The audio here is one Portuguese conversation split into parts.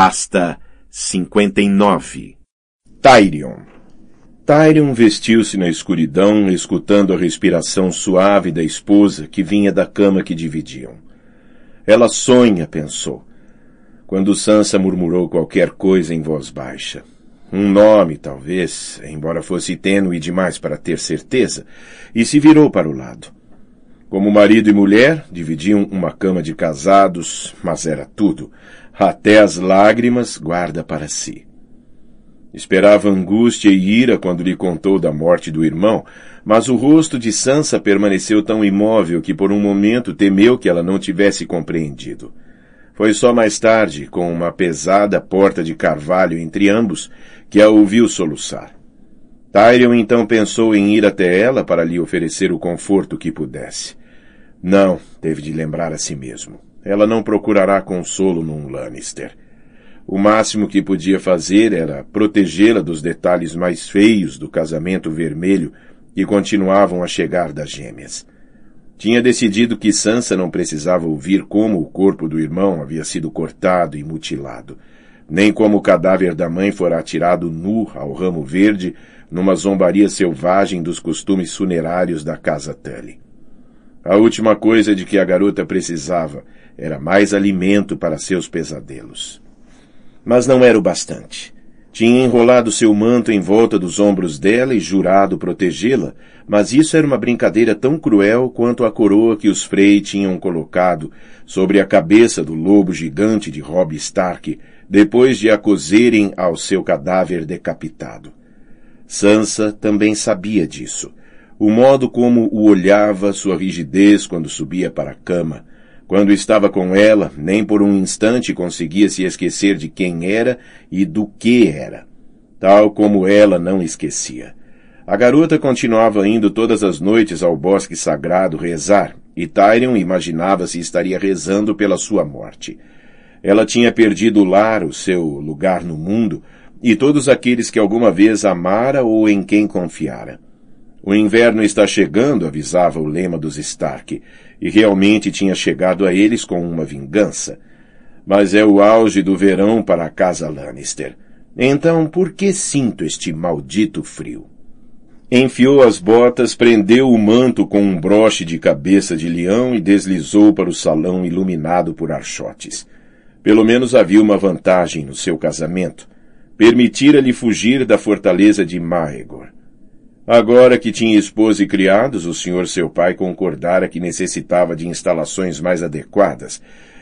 Pasta 59 Tyrion Tyrion vestiu-se na escuridão, escutando a respiração suave da esposa que vinha da cama que dividiam. Ela sonha, pensou. Quando Sansa murmurou qualquer coisa em voz baixa. Um nome, talvez, embora fosse tênue demais para ter certeza, e se virou para o lado. Como marido e mulher, dividiam uma cama de casados, mas era tudo até as lágrimas guarda para si. Esperava angústia e ira quando lhe contou da morte do irmão, mas o rosto de Sansa permaneceu tão imóvel que por um momento temeu que ela não tivesse compreendido. Foi só mais tarde, com uma pesada porta de carvalho entre ambos, que a ouviu soluçar. Tyrion então pensou em ir até ela para lhe oferecer o conforto que pudesse. Não, teve de lembrar a si mesmo. Ela não procurará consolo num Lannister. O máximo que podia fazer era protegê-la dos detalhes mais feios do casamento vermelho que continuavam a chegar das gêmeas. Tinha decidido que Sansa não precisava ouvir como o corpo do irmão havia sido cortado e mutilado, nem como o cadáver da mãe fora atirado nu ao ramo verde numa zombaria selvagem dos costumes funerários da casa Tully. A última coisa de que a garota precisava era mais alimento para seus pesadelos. Mas não era o bastante. Tinha enrolado seu manto em volta dos ombros dela e jurado protegê-la, mas isso era uma brincadeira tão cruel quanto a coroa que os Frey tinham colocado sobre a cabeça do lobo gigante de Rob Stark, depois de a cozerem ao seu cadáver decapitado. Sansa também sabia disso. O modo como o olhava, sua rigidez quando subia para a cama, quando estava com ela, nem por um instante conseguia se esquecer de quem era e do que era, tal como ela não esquecia. A garota continuava indo todas as noites ao bosque sagrado rezar, e Tyrion imaginava se estaria rezando pela sua morte. Ela tinha perdido o lar, o seu lugar no mundo, e todos aqueles que alguma vez amara ou em quem confiara. O inverno está chegando, avisava o lema dos Stark, e realmente tinha chegado a eles com uma vingança. Mas é o auge do verão para a casa Lannister. Então por que sinto este maldito frio? Enfiou as botas, prendeu o manto com um broche de cabeça de leão e deslizou para o salão iluminado por archotes. Pelo menos havia uma vantagem no seu casamento. Permitira-lhe fugir da fortaleza de Maegor. Agora que tinha esposa e criados, o senhor seu pai concordara que necessitava de instalações mais adequadas,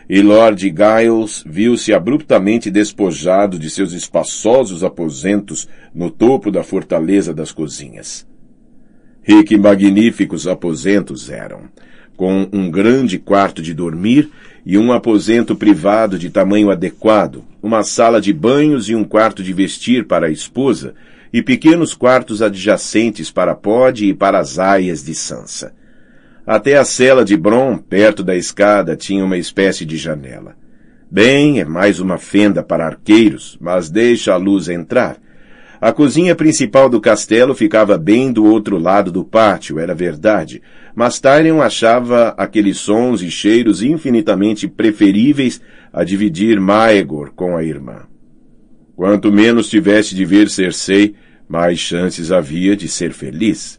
e Lord Giles viu-se abruptamente despojado de seus espaçosos aposentos no topo da fortaleza das cozinhas. E que magníficos aposentos eram, com um grande quarto de dormir e um aposento privado de tamanho adequado, uma sala de banhos e um quarto de vestir para a esposa, e pequenos quartos adjacentes para Pod e para as aias de Sansa. Até a cela de Bron, perto da escada, tinha uma espécie de janela. Bem, é mais uma fenda para arqueiros, mas deixa a luz entrar. A cozinha principal do castelo ficava bem do outro lado do pátio, era verdade, mas Tyrion achava aqueles sons e cheiros infinitamente preferíveis a dividir Maegor com a irmã. Quanto menos tivesse de ver Cersei, mais chances havia de ser feliz.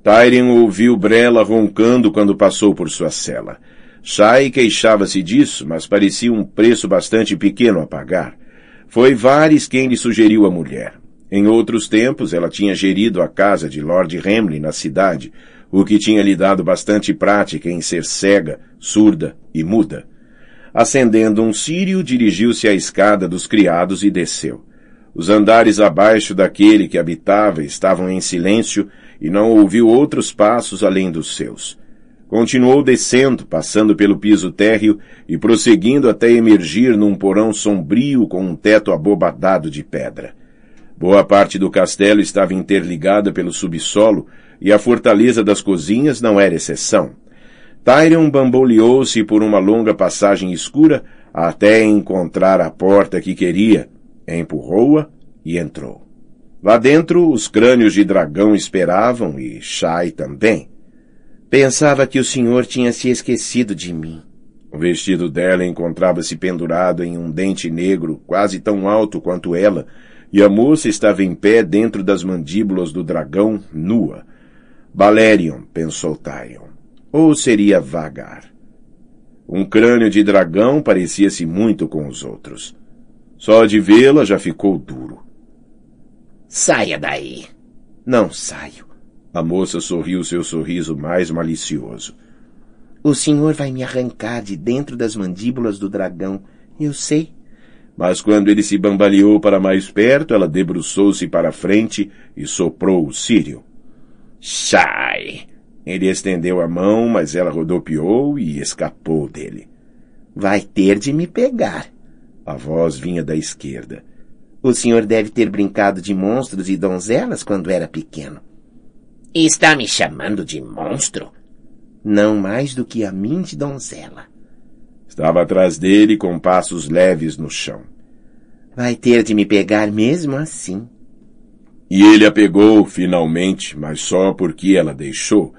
Tyrion ouviu Brela roncando quando passou por sua cela. Shai queixava-se disso, mas parecia um preço bastante pequeno a pagar. Foi Vares quem lhe sugeriu a mulher. Em outros tempos, ela tinha gerido a casa de Lord Hamley na cidade, o que tinha lhe dado bastante prática em ser cega, surda e muda acendendo um círio, dirigiu-se à escada dos criados e desceu. Os andares abaixo daquele que habitava estavam em silêncio e não ouviu outros passos além dos seus. Continuou descendo, passando pelo piso térreo e prosseguindo até emergir num porão sombrio com um teto abobadado de pedra. Boa parte do castelo estava interligada pelo subsolo e a fortaleza das cozinhas não era exceção. Tyrion bamboleou-se por uma longa passagem escura até encontrar a porta que queria, empurrou-a e entrou. Lá dentro, os crânios de dragão esperavam e Shai também. Pensava que o senhor tinha se esquecido de mim. O vestido dela encontrava-se pendurado em um dente negro, quase tão alto quanto ela, e a moça estava em pé dentro das mandíbulas do dragão, nua. Balerion, pensou Tyrion. Ou seria vagar? Um crânio de dragão parecia-se muito com os outros. Só de vê-la já ficou duro. Saia daí! Não saio. A moça sorriu seu sorriso mais malicioso. O senhor vai me arrancar de dentro das mandíbulas do dragão, eu sei. Mas quando ele se bambaleou para mais perto, ela debruçou-se para a frente e soprou o sírio. Sai! Ele estendeu a mão, mas ela rodopiou e escapou dele. Vai ter de me pegar. A voz vinha da esquerda. O senhor deve ter brincado de monstros e donzelas quando era pequeno. Está me chamando de monstro? Não mais do que a mim de donzela. Estava atrás dele com passos leves no chão. Vai ter de me pegar mesmo assim. E ele a pegou, finalmente, mas só porque ela deixou,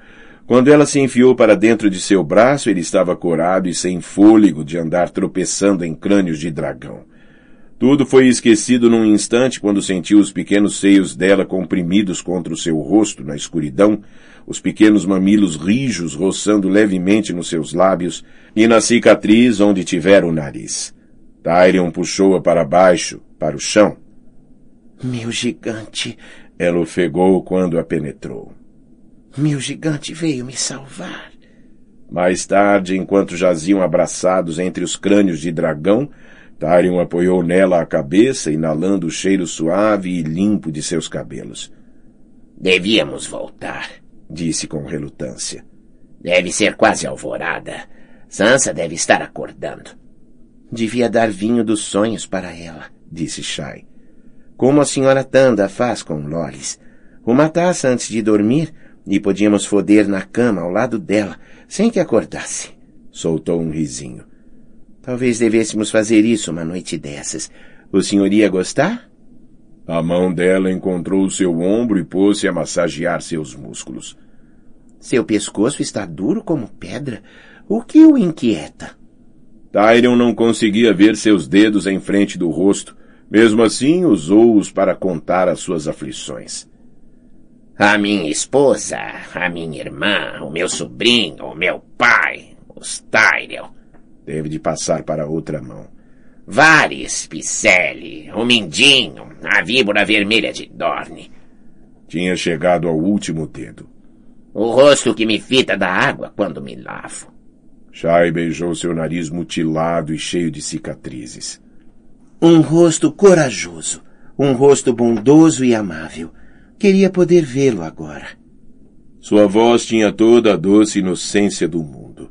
quando ela se enfiou para dentro de seu braço, ele estava corado e sem fôlego de andar tropeçando em crânios de dragão. Tudo foi esquecido num instante quando sentiu os pequenos seios dela comprimidos contra o seu rosto na escuridão, os pequenos mamilos rijos roçando levemente nos seus lábios e na cicatriz onde tivera o nariz. Tyrion puxou-a para baixo, para o chão. Meu gigante! Ela ofegou quando a penetrou. Meu gigante veio me salvar. Mais tarde, enquanto jaziam abraçados entre os crânios de dragão, Tarion apoiou nela a cabeça, inalando o cheiro suave e limpo de seus cabelos. Devíamos voltar, disse com relutância. Deve ser quase alvorada. Sansa deve estar acordando. Devia dar vinho dos sonhos para ela, disse Shai. Como a senhora Tanda faz com Lolis. Uma taça antes de dormir e podíamos foder na cama ao lado dela sem que acordasse. Soltou um risinho. Talvez devêssemos fazer isso uma noite dessas. O senhor ia gostar? A mão dela encontrou seu ombro e pôs-se a massagear seus músculos. Seu pescoço está duro como pedra. O que o inquieta? Tyrion não conseguia ver seus dedos em frente do rosto. Mesmo assim, usou-os para contar as suas aflições. A minha esposa, a minha irmã, o meu sobrinho, o meu pai, os Tyrell. Teve de passar para outra mão. Vares, Picelli, o Mindinho, a víbora vermelha de Dorne. Tinha chegado ao último dedo. O rosto que me fita da água quando me lavo. Shai beijou seu nariz mutilado e cheio de cicatrizes. Um rosto corajoso, um rosto bondoso e amável. Queria poder vê-lo agora. Sua voz tinha toda a doce inocência do mundo.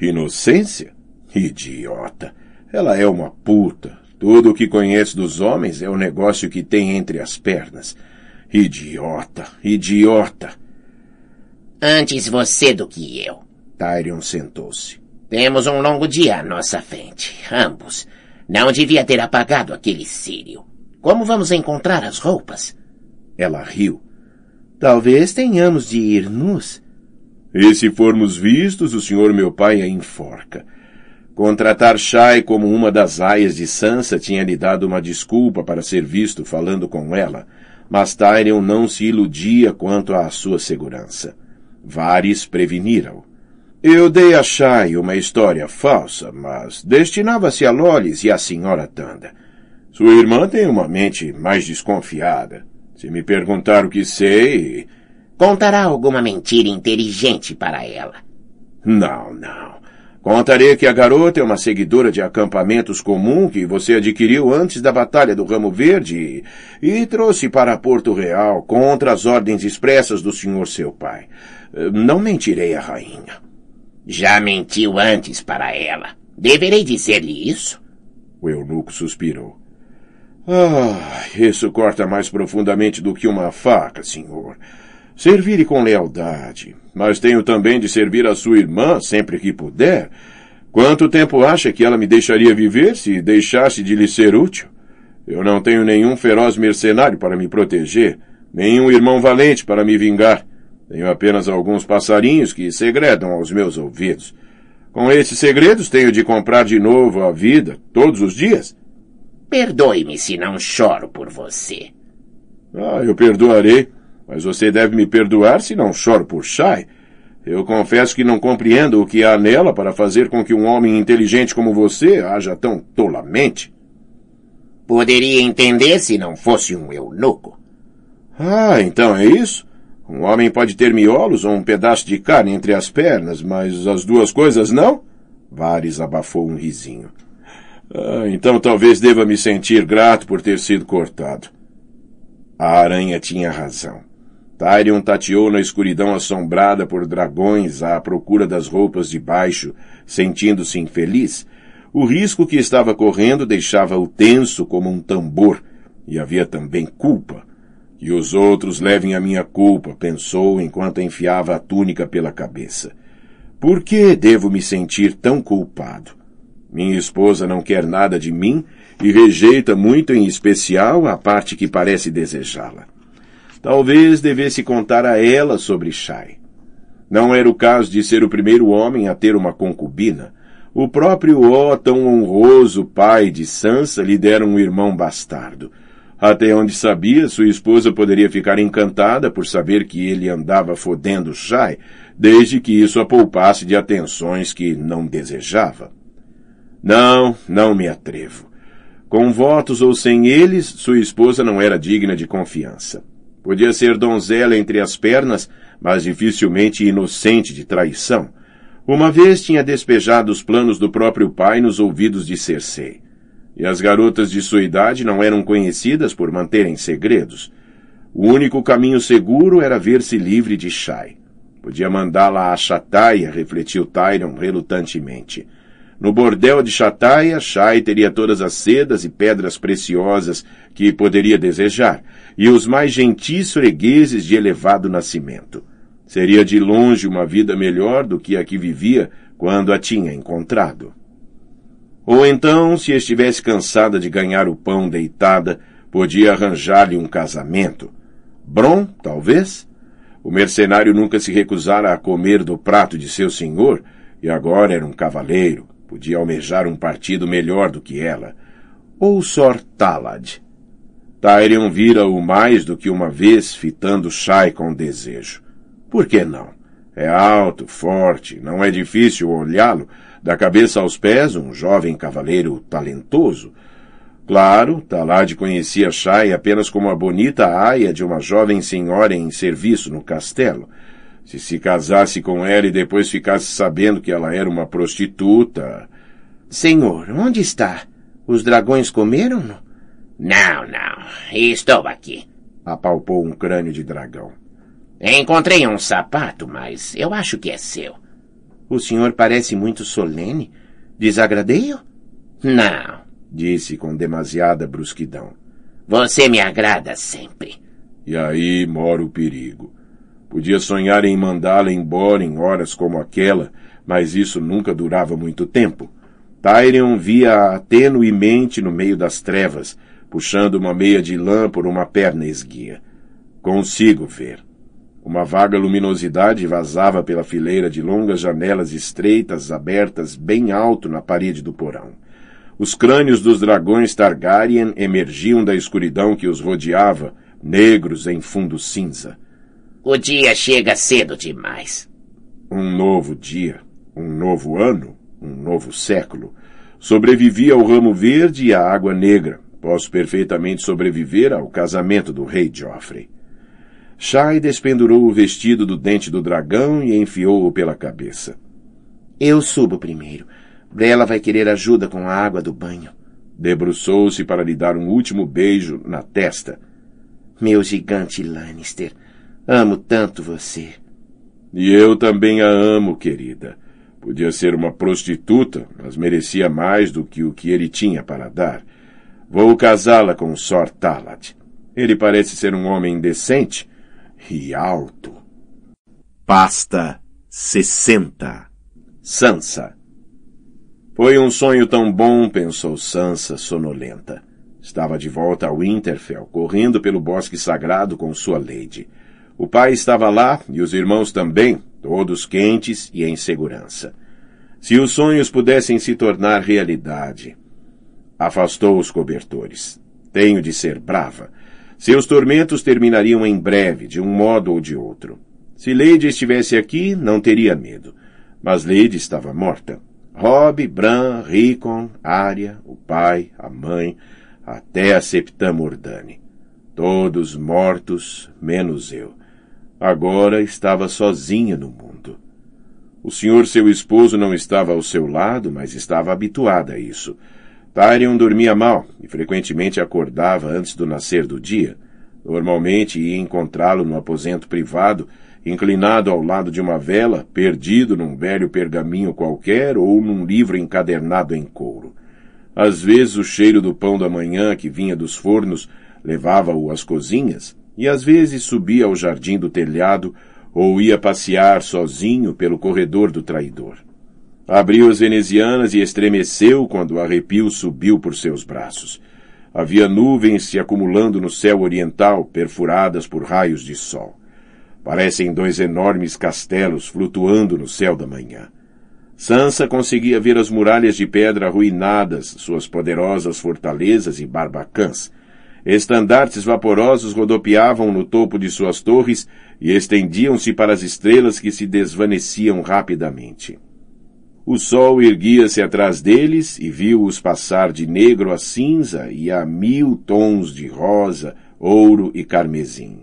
Inocência? Idiota! Ela é uma puta. Tudo o que conhece dos homens é o negócio que tem entre as pernas. Idiota! Idiota! Antes você do que eu. Tyrion sentou-se. Temos um longo dia à nossa frente, ambos. Não devia ter apagado aquele círio. Como vamos encontrar as roupas? Ela riu. Talvez tenhamos de ir nus. E se formos vistos, o senhor meu pai a é enforca. Contratar Shai como uma das aias de Sansa tinha lhe dado uma desculpa para ser visto falando com ela, mas Tyrion não se iludia quanto à sua segurança. Vares preveniram. Eu dei a Shai uma história falsa, mas destinava-se a Lolis e à senhora Tanda. Sua irmã tem uma mente mais desconfiada. Se me perguntar o que sei. Contará alguma mentira inteligente para ela. Não, não. Contarei que a garota é uma seguidora de acampamentos comum que você adquiriu antes da Batalha do Ramo Verde e trouxe para Porto Real contra as ordens expressas do senhor seu pai. Não mentirei à rainha. Já mentiu antes para ela. Deverei dizer-lhe isso? O eunuco suspirou. Ah, isso corta mais profundamente do que uma faca, senhor. Servir com lealdade, mas tenho também de servir a sua irmã sempre que puder. Quanto tempo acha que ela me deixaria viver se deixasse de lhe ser útil? Eu não tenho nenhum feroz mercenário para me proteger, nenhum irmão valente para me vingar. Tenho apenas alguns passarinhos que segredam aos meus ouvidos. Com esses segredos tenho de comprar de novo a vida, todos os dias. Perdoe-me se não choro por você. Ah, eu perdoarei. Mas você deve me perdoar se não choro por Shai. Eu confesso que não compreendo o que há nela para fazer com que um homem inteligente como você haja tão tolamente. Poderia entender se não fosse um eunuco. Ah, então é isso? Um homem pode ter miolos ou um pedaço de carne entre as pernas, mas as duas coisas não? Vares abafou um risinho. Ah, então talvez deva me sentir grato por ter sido cortado. A aranha tinha razão. Tyrion tateou na escuridão assombrada por dragões à procura das roupas de baixo, sentindo-se infeliz. O risco que estava correndo deixava-o tenso como um tambor, e havia também culpa. Que os outros levem a minha culpa, pensou enquanto enfiava a túnica pela cabeça. Por que devo me sentir tão culpado? Minha esposa não quer nada de mim e rejeita muito em especial a parte que parece desejá-la. Talvez devesse contar a ela sobre Shai. Não era o caso de ser o primeiro homem a ter uma concubina. O próprio Ó, tão honroso pai de Sansa, lhe dera um irmão bastardo. Até onde sabia, sua esposa poderia ficar encantada por saber que ele andava fodendo Shai, desde que isso a poupasse de atenções que não desejava. Não, não me atrevo. Com votos ou sem eles, sua esposa não era digna de confiança. Podia ser donzela entre as pernas, mas dificilmente inocente de traição. Uma vez tinha despejado os planos do próprio pai nos ouvidos de Cersei. E as garotas de sua idade não eram conhecidas por manterem segredos. O único caminho seguro era ver-se livre de Shai. Podia mandá-la a Chataia, refletiu Tyron relutantemente. No bordel de Chataia, Chai teria todas as sedas e pedras preciosas que poderia desejar, e os mais gentis fregueses de elevado nascimento. Seria de longe uma vida melhor do que a que vivia quando a tinha encontrado. Ou então, se estivesse cansada de ganhar o pão deitada, podia arranjar-lhe um casamento. Bron, talvez? O mercenário nunca se recusara a comer do prato de seu senhor, e agora era um cavaleiro. Podia almejar um partido melhor do que ela. Ou Sor Talad. Tyrion vira-o mais do que uma vez fitando Shai com desejo. Por que não? É alto, forte, não é difícil olhá-lo, da cabeça aos pés, um jovem cavaleiro talentoso. Claro, Talad conhecia Shai apenas como a bonita aia de uma jovem senhora em serviço no castelo. Se se casasse com ela e depois ficasse sabendo que ela era uma prostituta. Senhor, onde está? Os dragões comeram-no? Não, não. Estou aqui. Apalpou um crânio de dragão. Encontrei um sapato, mas eu acho que é seu. O senhor parece muito solene. Desagradei-o? Não, disse com demasiada brusquidão. Você me agrada sempre. E aí mora o perigo. Podia sonhar em mandá-la embora em horas como aquela, mas isso nunca durava muito tempo. Tyrion via-a tenuemente no meio das trevas, puxando uma meia de lã por uma perna esguia. Consigo ver. Uma vaga luminosidade vazava pela fileira de longas janelas estreitas abertas bem alto na parede do porão. Os crânios dos dragões Targaryen emergiam da escuridão que os rodeava, negros em fundo cinza. O dia chega cedo demais. Um novo dia, um novo ano, um novo século. Sobrevivi ao ramo verde e à água negra. Posso perfeitamente sobreviver ao casamento do rei Joffrey. Shai despendurou o vestido do dente do dragão e enfiou-o pela cabeça. Eu subo primeiro. Brela vai querer ajuda com a água do banho. Debruçou-se para lhe dar um último beijo na testa. Meu gigante Lannister, Amo tanto você. E eu também a amo, querida. Podia ser uma prostituta, mas merecia mais do que o que ele tinha para dar. Vou casá-la com o Sr. Talat. Ele parece ser um homem decente e alto. Pasta 60 Sansa Foi um sonho tão bom, pensou Sansa sonolenta. Estava de volta ao Winterfell, correndo pelo bosque sagrado com sua Lady. O pai estava lá e os irmãos também, todos quentes e em segurança. Se os sonhos pudessem se tornar realidade. Afastou os cobertores. Tenho de ser brava. Seus tormentos terminariam em breve, de um modo ou de outro. Se Lady estivesse aqui, não teria medo. Mas Lady estava morta. Rob, Bran, Ricon, Arya, o pai, a mãe, até a Septamordane. Todos mortos, menos eu. Agora estava sozinha no mundo. O senhor seu esposo não estava ao seu lado, mas estava habituada a isso. Tyrion dormia mal e frequentemente acordava antes do nascer do dia. Normalmente ia encontrá-lo no aposento privado, inclinado ao lado de uma vela, perdido num velho pergaminho qualquer ou num livro encadernado em couro. Às vezes o cheiro do pão da manhã que vinha dos fornos levava-o às cozinhas, e às vezes subia ao jardim do telhado ou ia passear sozinho pelo corredor do traidor. Abriu as venezianas e estremeceu quando o arrepio subiu por seus braços. Havia nuvens se acumulando no céu oriental, perfuradas por raios de sol. Parecem dois enormes castelos flutuando no céu da manhã. Sansa conseguia ver as muralhas de pedra arruinadas, suas poderosas fortalezas e barbacãs, Estandartes vaporosos rodopiavam no topo de suas torres e estendiam-se para as estrelas que se desvaneciam rapidamente. O sol erguia-se atrás deles e viu-os passar de negro a cinza e a mil tons de rosa, ouro e carmesim.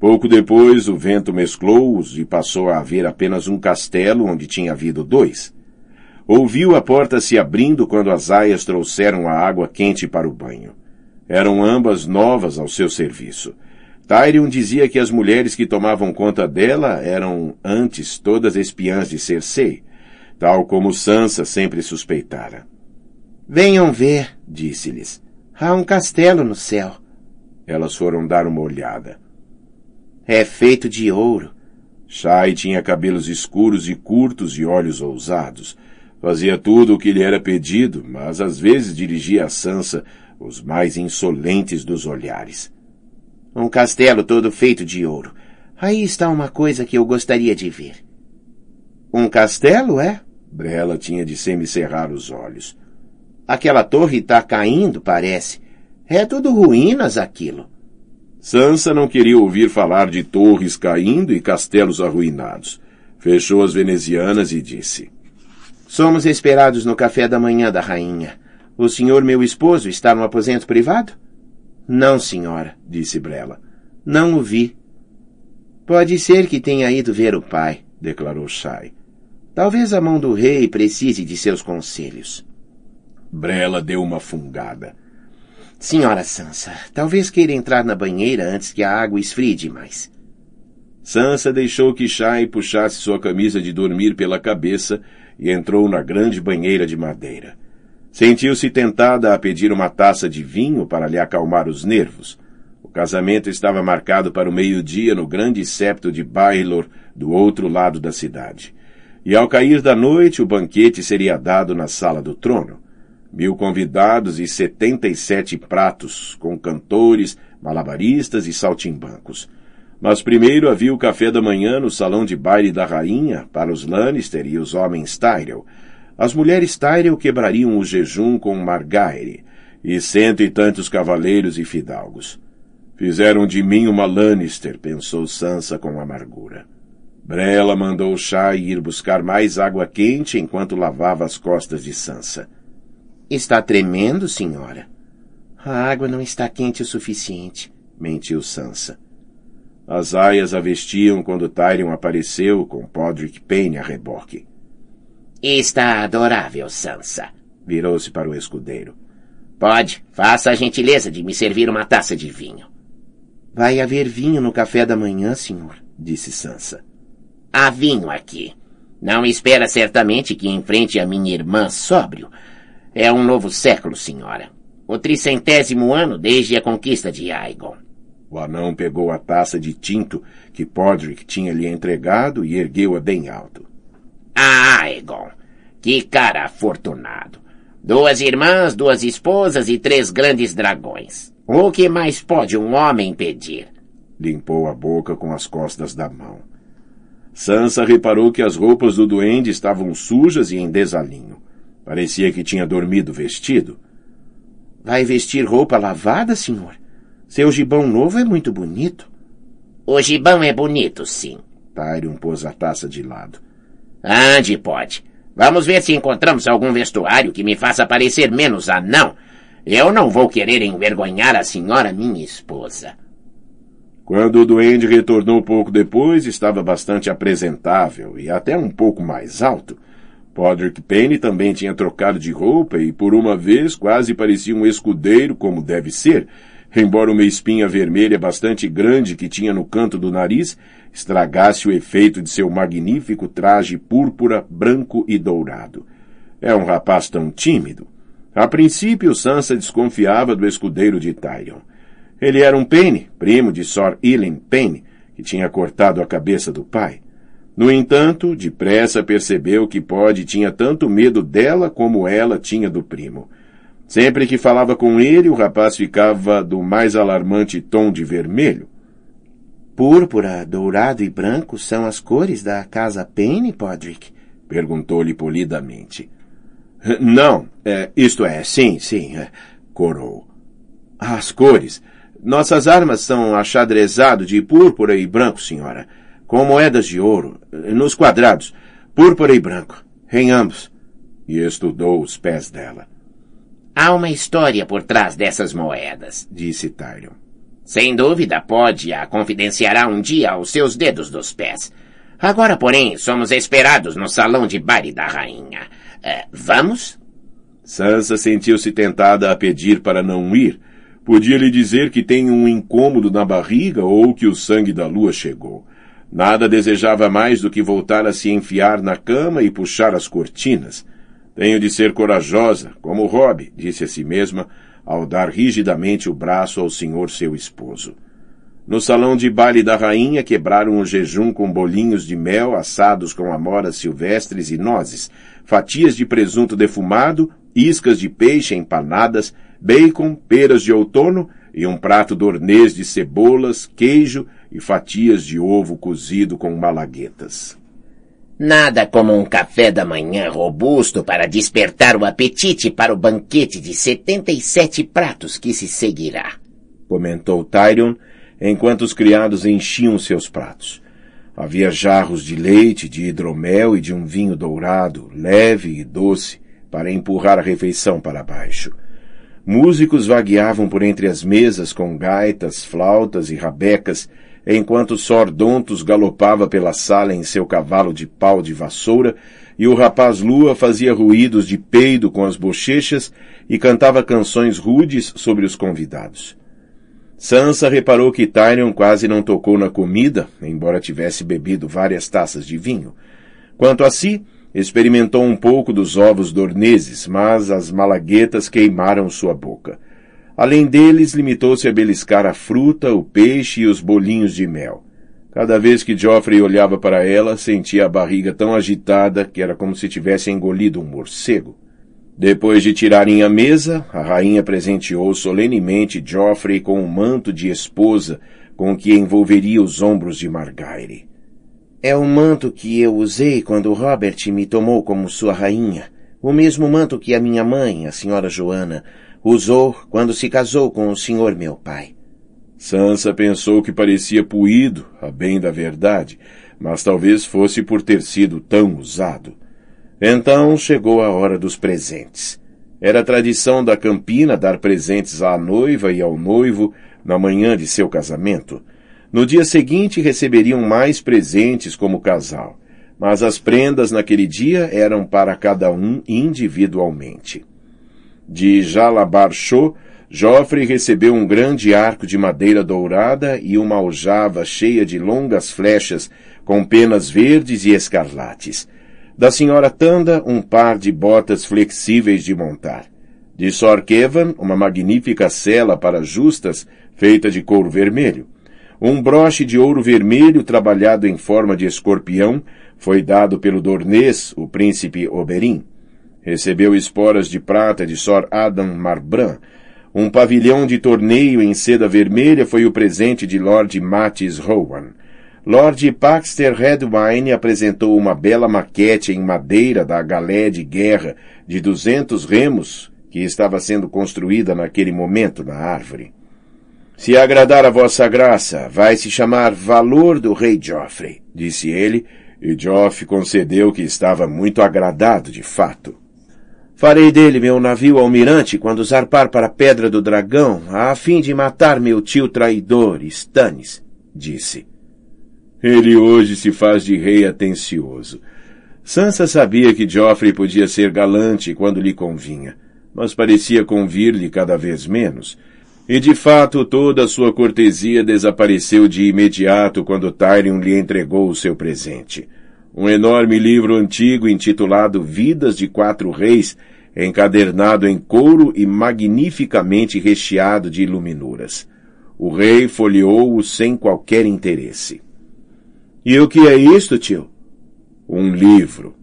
Pouco depois o vento mesclou-os e passou a haver apenas um castelo onde tinha havido dois. Ouviu a porta se abrindo quando as aias trouxeram a água quente para o banho. Eram ambas novas ao seu serviço. Tyrion dizia que as mulheres que tomavam conta dela eram antes todas espiãs de Cersei, tal como Sansa sempre suspeitara. Venham ver, disse-lhes. Há um castelo no céu. Elas foram dar uma olhada. É feito de ouro. Shai tinha cabelos escuros e curtos e olhos ousados. Fazia tudo o que lhe era pedido, mas às vezes dirigia a Sansa os mais insolentes dos olhares. Um castelo todo feito de ouro. Aí está uma coisa que eu gostaria de ver. Um castelo, é? Brela tinha de semicerrar os olhos. Aquela torre está caindo, parece. É tudo ruínas aquilo. Sansa não queria ouvir falar de torres caindo e castelos arruinados. Fechou as venezianas e disse: Somos esperados no café da manhã da rainha. O senhor, meu esposo, está no aposento privado? Não, senhora, disse Brela. Não o vi. Pode ser que tenha ido ver o pai, declarou Shai. Talvez a mão do rei precise de seus conselhos. Brela deu uma fungada. Senhora Sansa, talvez queira entrar na banheira antes que a água esfrie demais. Sansa deixou que Shai puxasse sua camisa de dormir pela cabeça e entrou na grande banheira de madeira. Sentiu-se tentada a pedir uma taça de vinho para lhe acalmar os nervos. O casamento estava marcado para o meio-dia no grande septo de Bailor, do outro lado da cidade. E ao cair da noite, o banquete seria dado na sala do trono. Mil convidados e setenta e sete pratos, com cantores, malabaristas e saltimbancos. Mas primeiro havia o café da manhã no salão de baile da rainha, para os Lannister e os homens Tyrell as mulheres Tyrell quebrariam o jejum com Margaire e cento e tantos cavaleiros e fidalgos. Fizeram de mim uma Lannister, pensou Sansa com amargura. Brela mandou chá e ir buscar mais água quente enquanto lavava as costas de Sansa. Está tremendo, senhora? A água não está quente o suficiente, mentiu Sansa. As aias a vestiam quando Tyrion apareceu com Podrick Payne a reboque. Está adorável, Sansa. Virou-se para o escudeiro. Pode, faça a gentileza de me servir uma taça de vinho. Vai haver vinho no café da manhã, senhor, disse Sansa. Há vinho aqui. Não espera certamente que enfrente a minha irmã sóbrio. É um novo século, senhora. O tricentésimo ano desde a conquista de Aigon. O anão pegou a taça de tinto que Podrick tinha lhe entregado e ergueu-a bem alto. Ah, Egon, que cara afortunado. Duas irmãs, duas esposas e três grandes dragões. O que mais pode um homem pedir? Limpou a boca com as costas da mão. Sansa reparou que as roupas do duende estavam sujas e em desalinho. Parecia que tinha dormido vestido. Vai vestir roupa lavada, senhor? Seu gibão novo é muito bonito. O gibão é bonito, sim. Tyrion pôs a taça de lado. Ande, ah, pode. Vamos ver se encontramos algum vestuário que me faça parecer menos anão. Eu não vou querer envergonhar a senhora, minha esposa. Quando o duende retornou pouco depois, estava bastante apresentável e até um pouco mais alto. Podrick Penny também tinha trocado de roupa e, por uma vez, quase parecia um escudeiro, como deve ser, embora uma espinha vermelha bastante grande que tinha no canto do nariz estragasse o efeito de seu magnífico traje púrpura, branco e dourado. É um rapaz tão tímido. A princípio, Sansa desconfiava do escudeiro de Tyrion. Ele era um Penny, primo de Sor Ilin Penny, que tinha cortado a cabeça do pai. No entanto, depressa percebeu que Pod tinha tanto medo dela como ela tinha do primo. Sempre que falava com ele, o rapaz ficava do mais alarmante tom de vermelho. Púrpura, dourado e branco são as cores da casa Payne, Podrick? Perguntou-lhe polidamente. Não, é, isto é, sim, sim, é, corou. As cores. Nossas armas são achadrezado de púrpura e branco, senhora, com moedas de ouro, eh, nos quadrados, púrpura e branco, em ambos. E estudou os pés dela. Há uma história por trás dessas moedas, disse Tyrion. Sem dúvida, pode a confidenciará um dia aos seus dedos dos pés. Agora, porém, somos esperados no salão de baile da rainha. É, vamos? Sansa sentiu-se tentada a pedir para não ir. Podia lhe dizer que tem um incômodo na barriga ou que o sangue da lua chegou. Nada desejava mais do que voltar a se enfiar na cama e puxar as cortinas. Tenho de ser corajosa, como Rob, disse a si mesma, ao dar rigidamente o braço ao senhor seu esposo. No salão de baile da rainha quebraram o jejum com bolinhos de mel assados com amoras silvestres e nozes, fatias de presunto defumado, iscas de peixe empanadas, bacon, peras de outono e um prato dornês de cebolas, queijo e fatias de ovo cozido com malaguetas. Nada como um café da manhã robusto para despertar o apetite para o banquete de 77 pratos que se seguirá, comentou Tyrion, enquanto os criados enchiam seus pratos. Havia jarros de leite, de hidromel e de um vinho dourado, leve e doce, para empurrar a refeição para baixo. Músicos vagueavam por entre as mesas com gaitas, flautas e rabecas, enquanto Sordontos galopava pela sala em seu cavalo de pau de vassoura, e o rapaz Lua fazia ruídos de peido com as bochechas e cantava canções rudes sobre os convidados. Sansa reparou que Tyrion quase não tocou na comida, embora tivesse bebido várias taças de vinho. Quanto a si, experimentou um pouco dos ovos dorneses, mas as malaguetas queimaram sua boca. Além deles, limitou-se a beliscar a fruta, o peixe e os bolinhos de mel. Cada vez que Geoffrey olhava para ela, sentia a barriga tão agitada que era como se tivesse engolido um morcego. Depois de tirarem a mesa, a rainha presenteou solenemente Geoffrey com um manto de esposa com que envolveria os ombros de Margaire. É o manto que eu usei quando Robert me tomou como sua rainha. O mesmo manto que a minha mãe, a senhora Joana, usou quando se casou com o senhor meu pai. Sansa pensou que parecia puído, a bem da verdade, mas talvez fosse por ter sido tão usado. Então chegou a hora dos presentes. Era tradição da Campina dar presentes à noiva e ao noivo na manhã de seu casamento. No dia seguinte receberiam mais presentes como casal, mas as prendas naquele dia eram para cada um individualmente. De Jalabarchô, Joffre recebeu um grande arco de madeira dourada e uma aljava cheia de longas flechas com penas verdes e escarlates. Da senhora Tanda, um par de botas flexíveis de montar. De Sor Kevan, uma magnífica cela para justas, feita de couro vermelho. Um broche de ouro vermelho trabalhado em forma de escorpião foi dado pelo Dornês, o príncipe Oberin. Recebeu esporas de prata de Sor Adam Marbran. Um pavilhão de torneio em seda vermelha foi o presente de Lord Matis Rowan. Lord Paxter Redwine apresentou uma bela maquete em madeira da galé de guerra de duzentos remos que estava sendo construída naquele momento na árvore. Se agradar a vossa graça, vai se chamar Valor do Rei Geoffrey, disse ele, e Geoffrey concedeu que estava muito agradado de fato. Farei dele meu navio almirante quando zarpar para a Pedra do Dragão, a fim de matar meu tio traidor, Stannis, disse. Ele hoje se faz de rei atencioso. Sansa sabia que Joffrey podia ser galante quando lhe convinha, mas parecia convir-lhe cada vez menos. E de fato toda sua cortesia desapareceu de imediato quando Tyrion lhe entregou o seu presente um enorme livro antigo intitulado Vidas de Quatro Reis, encadernado em couro e magnificamente recheado de iluminuras. O rei folheou-o sem qualquer interesse. E o que é isto, tio? Um livro.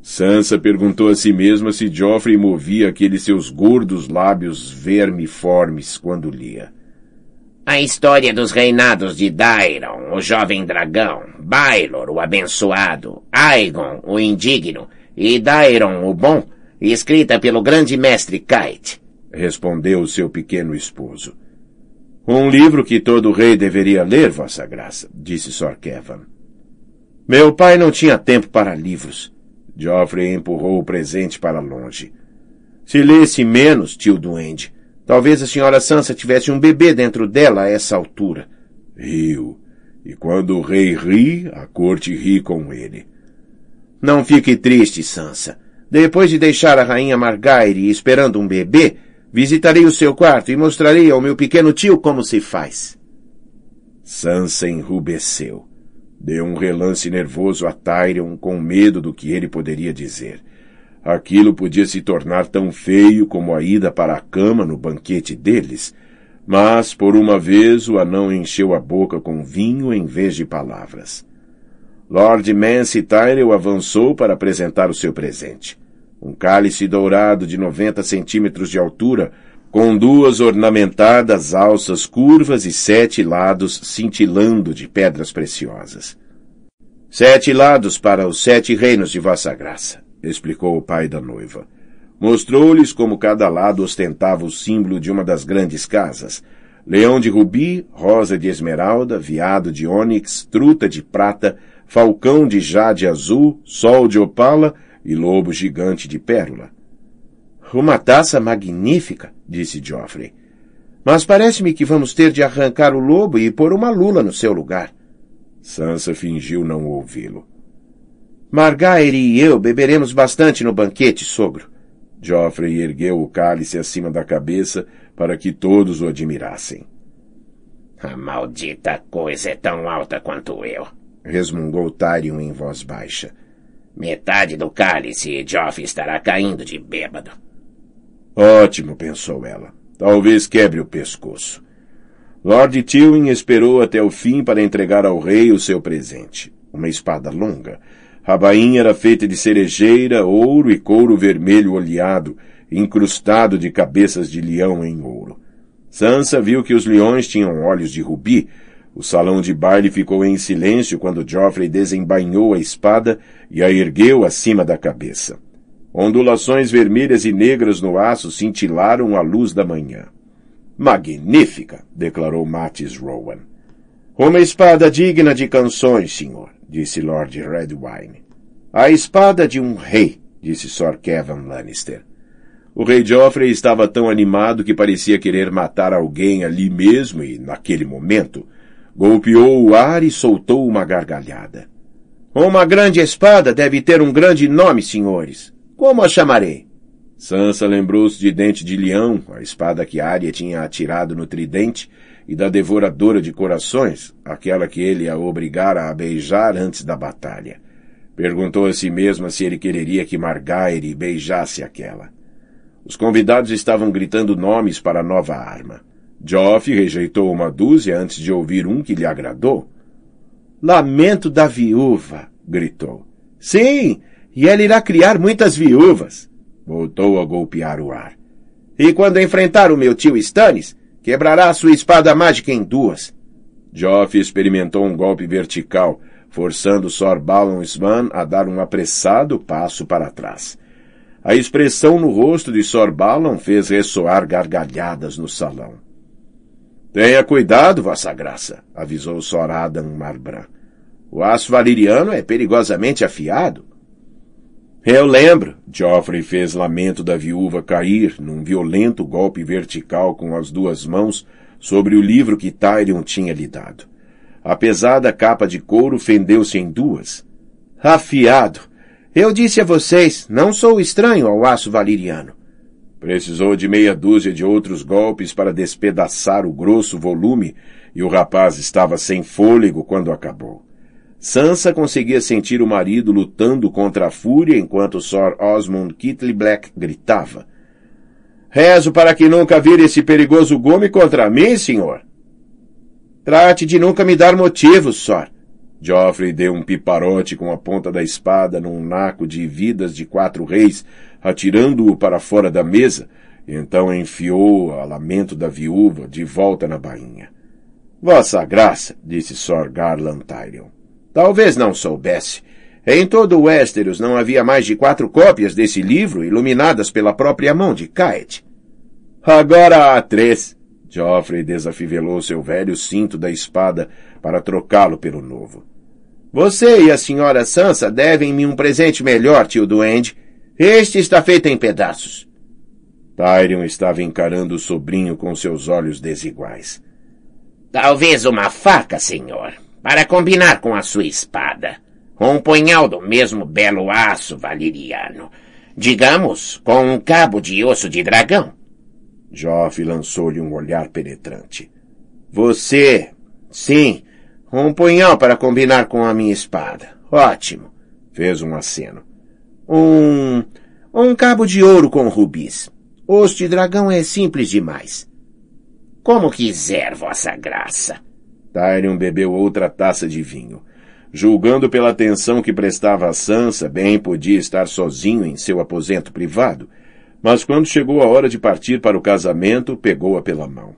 Sansa perguntou a si mesma se Joffrey movia aqueles seus gordos lábios vermiformes quando lia. A história dos reinados de Dairon, o jovem dragão, Bailor, o abençoado, Aegon, o indigno, e Dairon, o bom, escrita pelo grande mestre Kite. Respondeu seu pequeno esposo. Um livro que todo rei deveria ler, Vossa Graça, disse Sor Kevin. Meu pai não tinha tempo para livros. Geoffrey empurrou o presente para longe. Se lesse menos, tio Duende, Talvez a senhora Sansa tivesse um bebê dentro dela a essa altura. Riu. E quando o rei ri, a corte ri com ele. Não fique triste, Sansa. Depois de deixar a rainha Margaire esperando um bebê, visitarei o seu quarto e mostrarei ao meu pequeno tio como se faz. Sansa enrubesceu. Deu um relance nervoso a Tyrion com medo do que ele poderia dizer. Aquilo podia se tornar tão feio como a ida para a cama no banquete deles, mas por uma vez o anão encheu a boca com vinho em vez de palavras. Lord Mance Tyrell avançou para apresentar o seu presente. Um cálice dourado de 90 centímetros de altura, com duas ornamentadas alças curvas e sete lados cintilando de pedras preciosas. Sete lados para os sete reinos de vossa graça explicou o pai da noiva. Mostrou-lhes como cada lado ostentava o símbolo de uma das grandes casas. Leão de rubi, rosa de esmeralda, viado de ônix, truta de prata, falcão de jade azul, sol de opala e lobo gigante de pérola. Uma taça magnífica, disse Geoffrey. Mas parece-me que vamos ter de arrancar o lobo e pôr uma lula no seu lugar. Sansa fingiu não ouvi-lo. Margaery e eu beberemos bastante no banquete, sogro. Geoffrey ergueu o cálice acima da cabeça para que todos o admirassem. A maldita coisa é tão alta quanto eu, resmungou Tyrion em voz baixa. Metade do cálice e Geoffrey estará caindo de bêbado. Ótimo, pensou ela. Talvez quebre o pescoço. Lord Tywin esperou até o fim para entregar ao rei o seu presente. Uma espada longa, a bainha era feita de cerejeira, ouro e couro vermelho oleado, incrustado de cabeças de leão em ouro. Sansa viu que os leões tinham olhos de rubi. O salão de baile ficou em silêncio quando Joffrey desembainhou a espada e a ergueu acima da cabeça. Ondulações vermelhas e negras no aço cintilaram à luz da manhã. Magnífica! declarou Matis Rowan. Uma espada digna de canções, senhor disse Lord Redwine. A espada de um rei, disse Sir Kevin Lannister. O rei Joffrey estava tão animado que parecia querer matar alguém ali mesmo e naquele momento. Golpeou o ar e soltou uma gargalhada. Uma grande espada deve ter um grande nome, senhores. Como a chamarei? Sansa lembrou-se de Dente de Leão, a espada que Arya tinha atirado no tridente, e da devoradora de corações, aquela que ele a obrigara a beijar antes da batalha. Perguntou a si mesma se ele quereria que Margaery beijasse aquela. Os convidados estavam gritando nomes para a nova arma. Joffrey rejeitou uma dúzia antes de ouvir um que lhe agradou. Lamento da viúva! gritou. Sim, e ela irá criar muitas viúvas. Voltou a golpear o ar. E quando enfrentar o meu tio Stannis, quebrará sua espada mágica em duas. Joff experimentou um golpe vertical, forçando Sor Balon Svan a dar um apressado passo para trás. A expressão no rosto de Sor Balon fez ressoar gargalhadas no salão. Tenha cuidado, Vossa Graça, avisou Sor Adam Marbran. O aço valiriano é perigosamente afiado. Eu lembro. Geoffrey fez lamento da viúva cair num violento golpe vertical com as duas mãos sobre o livro que Tyrion tinha lhe dado. A pesada capa de couro fendeu-se em duas. Afiado! Eu disse a vocês, não sou estranho ao aço valiriano. Precisou de meia dúzia de outros golpes para despedaçar o grosso volume e o rapaz estava sem fôlego quando acabou. Sansa conseguia sentir o marido lutando contra a fúria enquanto Sor Osmond Black gritava. Rezo para que nunca vire esse perigoso gume contra mim, senhor. Trate de nunca me dar motivos, Sor. Joffrey deu um piparote com a ponta da espada num naco de vidas de quatro reis, atirando-o para fora da mesa, então enfiou a lamento da viúva de volta na bainha. Vossa graça, disse Sor Garland Tyrion. Talvez não soubesse. Em todo o Westeros não havia mais de quatro cópias desse livro iluminadas pela própria mão de Kaed. Agora há três. Joffrey desafivelou seu velho cinto da espada para trocá-lo pelo novo. Você e a senhora Sansa devem-me um presente melhor, tio Duende. Este está feito em pedaços. Tyrion estava encarando o sobrinho com seus olhos desiguais. Talvez uma faca, senhor, para combinar com a sua espada, com um punhal do mesmo belo aço valeriano, digamos, com um cabo de osso de dragão. Joff lançou-lhe um olhar penetrante. Você, sim, um punhal para combinar com a minha espada. Ótimo, fez um aceno. Um, um cabo de ouro com rubis. Osso de dragão é simples demais. Como quiser, vossa graça. Tyrion bebeu outra taça de vinho. Julgando pela atenção que prestava a Sansa, bem podia estar sozinho em seu aposento privado. Mas quando chegou a hora de partir para o casamento, pegou-a pela mão.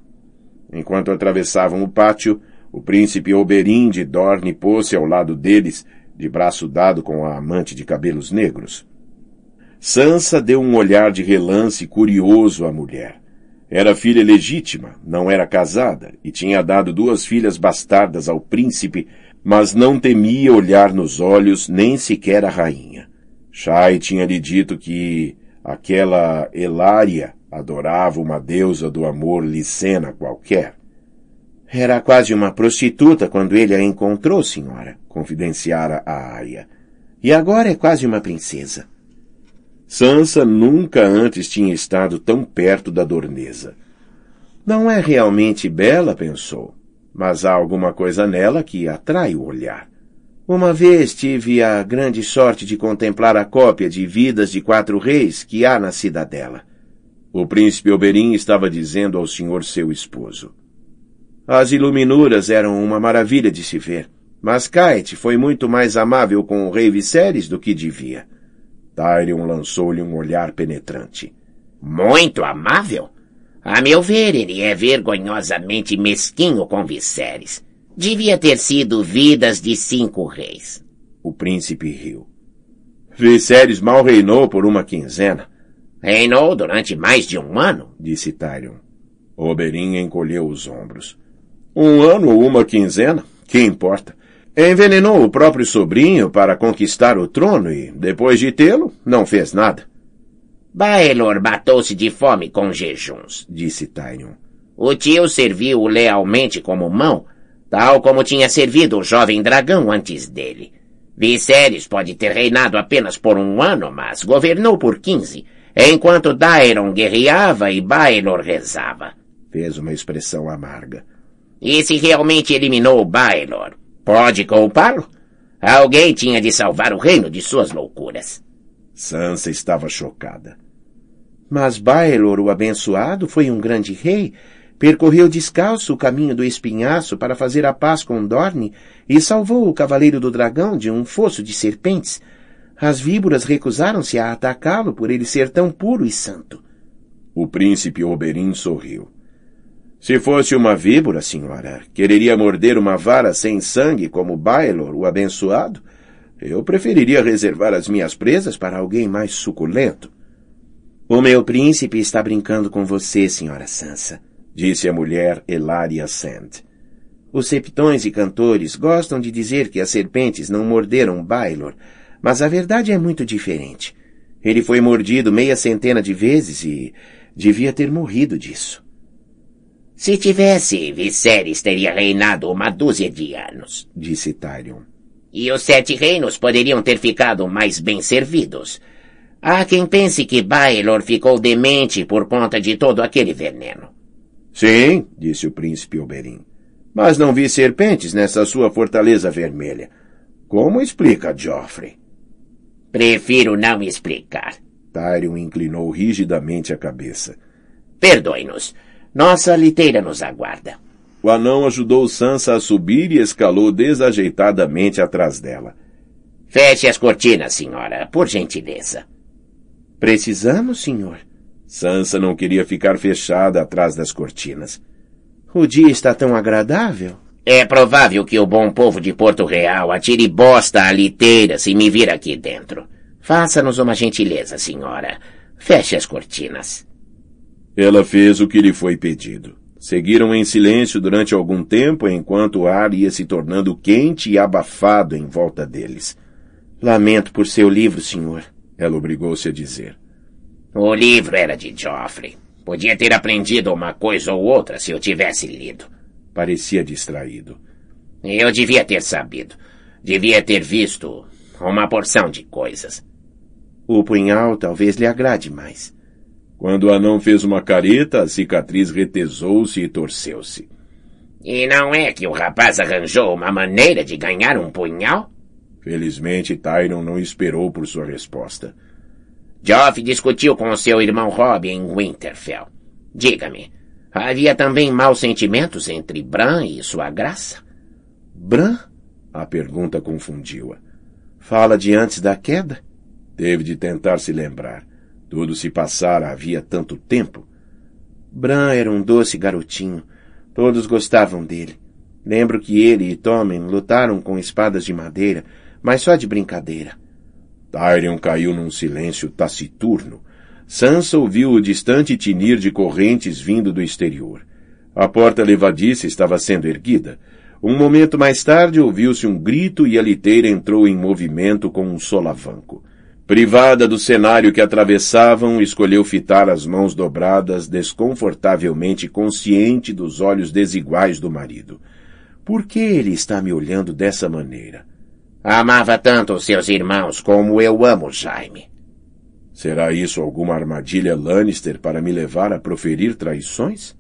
Enquanto atravessavam o pátio, o príncipe Oberyn de Dorne pôs-se ao lado deles, de braço dado com a amante de cabelos negros. Sansa deu um olhar de relance curioso à mulher. Era filha legítima, não era casada, e tinha dado duas filhas bastardas ao príncipe, mas não temia olhar nos olhos nem sequer a rainha. Shai tinha lhe dito que aquela Elária adorava uma deusa do amor licena qualquer. Era quase uma prostituta quando ele a encontrou, senhora, confidenciara a Arya. E agora é quase uma princesa. Sansa nunca antes tinha estado tão perto da Dorneza. Não é realmente bela, pensou, mas há alguma coisa nela que atrai o olhar. Uma vez tive a grande sorte de contemplar a cópia de Vidas de Quatro Reis que há na cidadela. O príncipe Oberyn estava dizendo ao senhor seu esposo. As iluminuras eram uma maravilha de se ver, mas Kite foi muito mais amável com o rei Viserys do que devia. Tyrion lançou-lhe um olhar penetrante. Muito amável? A meu ver, ele é vergonhosamente mesquinho com Viserys. Devia ter sido vidas de cinco reis. O príncipe riu. Viserys mal reinou por uma quinzena. Reinou durante mais de um ano, disse Tyrion. Oberyn encolheu os ombros. Um ano ou uma quinzena? Que importa? Envenenou o próprio sobrinho para conquistar o trono e, depois de tê-lo, não fez nada. Baelor matou-se de fome com jejuns, disse Tyrion. O tio serviu-o lealmente como mão, tal como tinha servido o jovem dragão antes dele. Viserys pode ter reinado apenas por um ano, mas governou por quinze, enquanto Daeron guerreava e Baelor rezava. Fez uma expressão amarga. E se realmente eliminou Baelor, Pode culpá-lo? Alguém tinha de salvar o reino de suas loucuras. Sansa estava chocada. Mas Baelor, o abençoado, foi um grande rei. Percorreu descalço o caminho do espinhaço para fazer a paz com Dorne e salvou o cavaleiro do dragão de um fosso de serpentes. As víboras recusaram-se a atacá-lo por ele ser tão puro e santo. O príncipe Oberyn sorriu. Se fosse uma víbora, senhora, quereria morder uma vara sem sangue como Baylor, o abençoado? Eu preferiria reservar as minhas presas para alguém mais suculento. O meu príncipe está brincando com você, senhora Sansa, disse a mulher Elaria Sand. Os septões e cantores gostam de dizer que as serpentes não morderam Baylor, mas a verdade é muito diferente. Ele foi mordido meia centena de vezes e devia ter morrido disso. Se tivesse, Viserys teria reinado uma dúzia de anos, disse Tyrion. E os sete reinos poderiam ter ficado mais bem servidos. Há quem pense que Baelor ficou demente por conta de todo aquele veneno. Sim, disse o príncipe Oberyn. Mas não vi serpentes nessa sua fortaleza vermelha. Como explica Joffrey? Prefiro não explicar. Tyrion inclinou rigidamente a cabeça. Perdoe-nos. Nossa liteira nos aguarda. O anão ajudou Sansa a subir e escalou desajeitadamente atrás dela. Feche as cortinas, senhora, por gentileza. Precisamos, senhor. Sansa não queria ficar fechada atrás das cortinas. O dia está tão agradável. É provável que o bom povo de Porto Real atire bosta à liteira se me vir aqui dentro. Faça-nos uma gentileza, senhora. Feche as cortinas. Ela fez o que lhe foi pedido. Seguiram em silêncio durante algum tempo enquanto o ar ia se tornando quente e abafado em volta deles. Lamento por seu livro, senhor, ela obrigou-se a dizer. O livro era de Geoffrey. Podia ter aprendido uma coisa ou outra se eu tivesse lido. Parecia distraído. Eu devia ter sabido. Devia ter visto uma porção de coisas. O punhal talvez lhe agrade mais. Quando o anão fez uma careta, a cicatriz retesou-se e torceu-se. E não é que o rapaz arranjou uma maneira de ganhar um punhal? Felizmente, Tyron não esperou por sua resposta. Geoff discutiu com seu irmão Rob em Winterfell. Diga-me, havia também maus sentimentos entre Bran e sua graça? Bran? A pergunta confundiu-a. Fala de antes da queda? Teve de tentar se lembrar. Tudo se passara havia tanto tempo. Bran era um doce garotinho. Todos gostavam dele. Lembro que ele e Tommen lutaram com espadas de madeira, mas só de brincadeira. Tyrion caiu num silêncio taciturno. Sansa ouviu o distante tinir de correntes vindo do exterior. A porta levadiça estava sendo erguida. Um momento mais tarde ouviu-se um grito e a liteira entrou em movimento com um solavanco. Privada do cenário que atravessavam, escolheu fitar as mãos dobradas, desconfortavelmente consciente dos olhos desiguais do marido. Por que ele está me olhando dessa maneira? Amava tanto os seus irmãos como eu amo Jaime. Será isso alguma armadilha Lannister para me levar a proferir traições?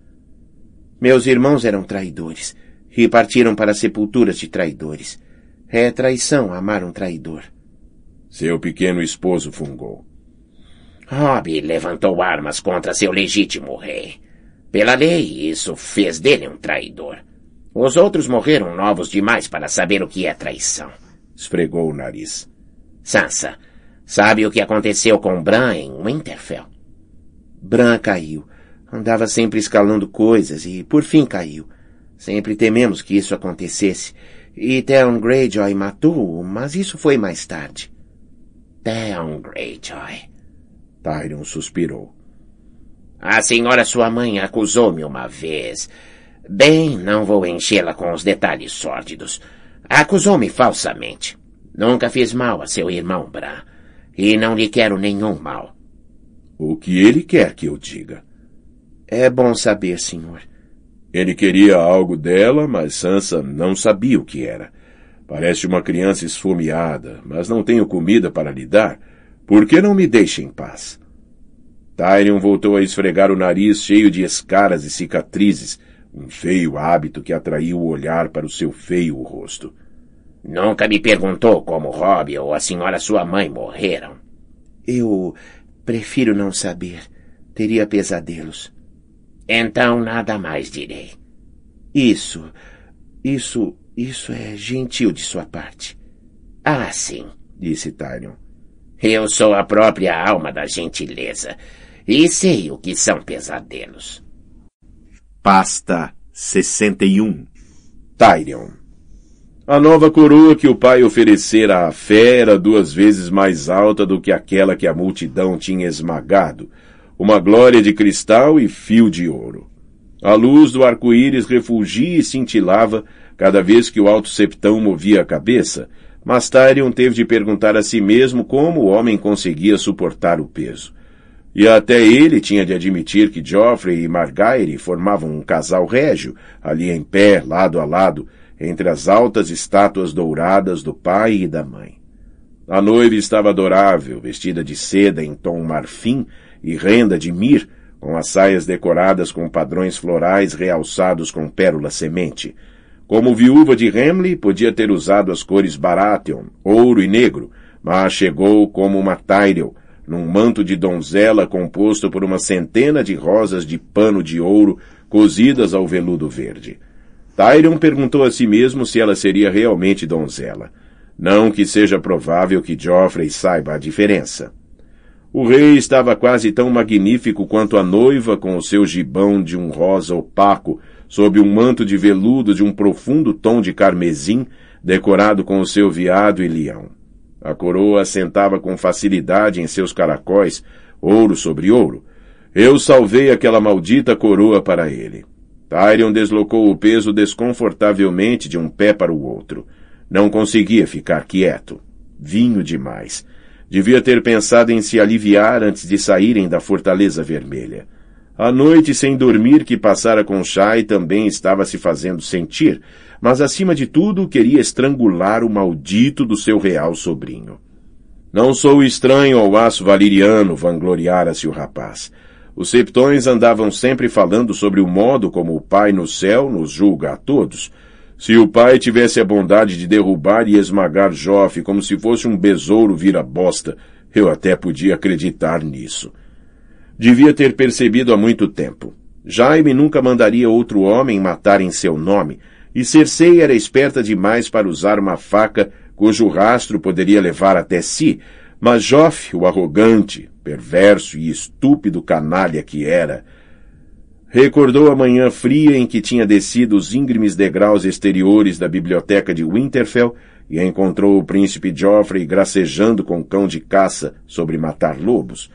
Meus irmãos eram traidores e partiram para sepulturas de traidores. É traição amar um traidor. Seu pequeno esposo fungou. Robbie levantou armas contra seu legítimo rei. Pela lei, isso fez dele um traidor. Os outros morreram novos demais para saber o que é traição. Esfregou o nariz. Sansa, sabe o que aconteceu com Bran em Winterfell? Bran caiu. Andava sempre escalando coisas e, por fim, caiu. Sempre tememos que isso acontecesse. E Theon Greyjoy matou-o, mas isso foi mais tarde. Down, Greyjoy. Tyrion suspirou. A senhora sua mãe acusou-me uma vez. Bem, não vou enchê-la com os detalhes sórdidos. Acusou-me falsamente. Nunca fiz mal a seu irmão Bran. E não lhe quero nenhum mal. O que ele quer que eu diga? É bom saber, senhor. Ele queria algo dela, mas Sansa não sabia o que era. Parece uma criança esfomeada, mas não tenho comida para lhe dar. Por que não me deixa em paz? Tyrion voltou a esfregar o nariz cheio de escaras e cicatrizes, um feio hábito que atraiu o olhar para o seu feio rosto. Nunca me perguntou como Robbie ou a senhora sua mãe morreram. Eu prefiro não saber. Teria pesadelos. Então nada mais direi. Isso. Isso isso é gentil de sua parte. Ah, sim, disse Tyrion. Eu sou a própria alma da gentileza. E sei o que são pesadelos. Pasta 61 Tyrion A nova coroa que o pai oferecera à fera duas vezes mais alta do que aquela que a multidão tinha esmagado, uma glória de cristal e fio de ouro. A luz do arco-íris refulgia e cintilava, cada vez que o alto septão movia a cabeça, Mastarion teve de perguntar a si mesmo como o homem conseguia suportar o peso. E até ele tinha de admitir que Geoffrey e Margaery formavam um casal régio, ali em pé, lado a lado, entre as altas estátuas douradas do pai e da mãe. A noiva estava adorável, vestida de seda em tom marfim e renda de mir, com as saias decoradas com padrões florais realçados com pérola semente. Como viúva de Hamley, podia ter usado as cores Baratheon, ouro e negro, mas chegou como uma Tyrell, num manto de donzela composto por uma centena de rosas de pano de ouro cozidas ao veludo verde. Tyrion perguntou a si mesmo se ela seria realmente donzela. Não que seja provável que Joffrey saiba a diferença. O rei estava quase tão magnífico quanto a noiva com o seu gibão de um rosa opaco sob um manto de veludo de um profundo tom de carmesim, decorado com o seu veado e leão. A coroa assentava com facilidade em seus caracóis, ouro sobre ouro. Eu salvei aquela maldita coroa para ele. Tyrion deslocou o peso desconfortavelmente de um pé para o outro. Não conseguia ficar quieto. Vinho demais. Devia ter pensado em se aliviar antes de saírem da Fortaleza Vermelha. A noite sem dormir que passara com Chai também estava se fazendo sentir, mas acima de tudo queria estrangular o maldito do seu real sobrinho. Não sou estranho ao aço valiriano, vangloriara-se o rapaz. Os septões andavam sempre falando sobre o modo como o Pai no céu nos julga a todos. Se o Pai tivesse a bondade de derrubar e esmagar Jofe como se fosse um besouro vira-bosta, eu até podia acreditar nisso devia ter percebido há muito tempo. Jaime nunca mandaria outro homem matar em seu nome, e Cersei era esperta demais para usar uma faca cujo rastro poderia levar até si, mas Joff, o arrogante, perverso e estúpido canalha que era, recordou a manhã fria em que tinha descido os íngremes degraus exteriores da biblioteca de Winterfell e encontrou o príncipe Joffrey gracejando com um cão de caça sobre matar lobos.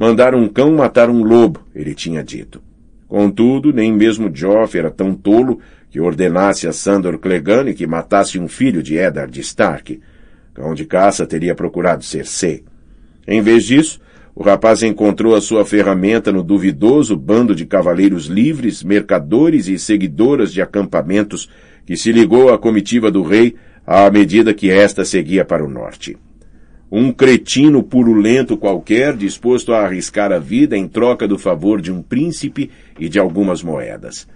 Mandar um cão matar um lobo, ele tinha dito. Contudo, nem mesmo Joff era tão tolo que ordenasse a Sandor Clegane que matasse um filho de Eddard Stark. Cão de caça teria procurado ser C. Em vez disso, o rapaz encontrou a sua ferramenta no duvidoso bando de cavaleiros livres, mercadores e seguidoras de acampamentos que se ligou à comitiva do rei à medida que esta seguia para o norte. Um cretino purulento qualquer disposto a arriscar a vida em troca do favor de um príncipe e de algumas moedas.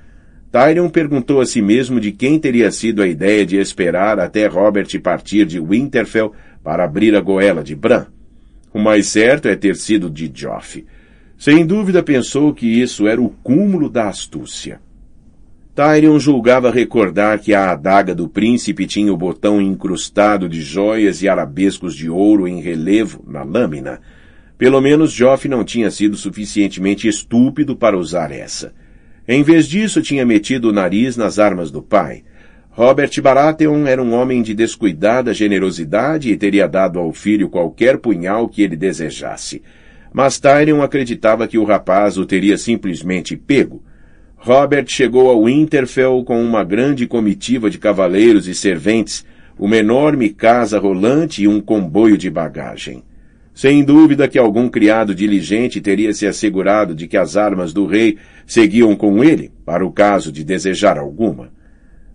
Tyrion perguntou a si mesmo de quem teria sido a ideia de esperar até Robert partir de Winterfell para abrir a goela de Bran. O mais certo é ter sido de Joffe. Sem dúvida pensou que isso era o cúmulo da astúcia. Tyrion julgava recordar que a adaga do príncipe tinha o botão incrustado de joias e arabescos de ouro em relevo na lâmina. Pelo menos Joff não tinha sido suficientemente estúpido para usar essa. Em vez disso, tinha metido o nariz nas armas do pai. Robert Baratheon era um homem de descuidada generosidade e teria dado ao filho qualquer punhal que ele desejasse. Mas Tyrion acreditava que o rapaz o teria simplesmente pego Robert chegou ao Winterfell com uma grande comitiva de cavaleiros e serventes, uma enorme casa rolante e um comboio de bagagem. Sem dúvida que algum criado diligente teria se assegurado de que as armas do rei seguiam com ele, para o caso de desejar alguma.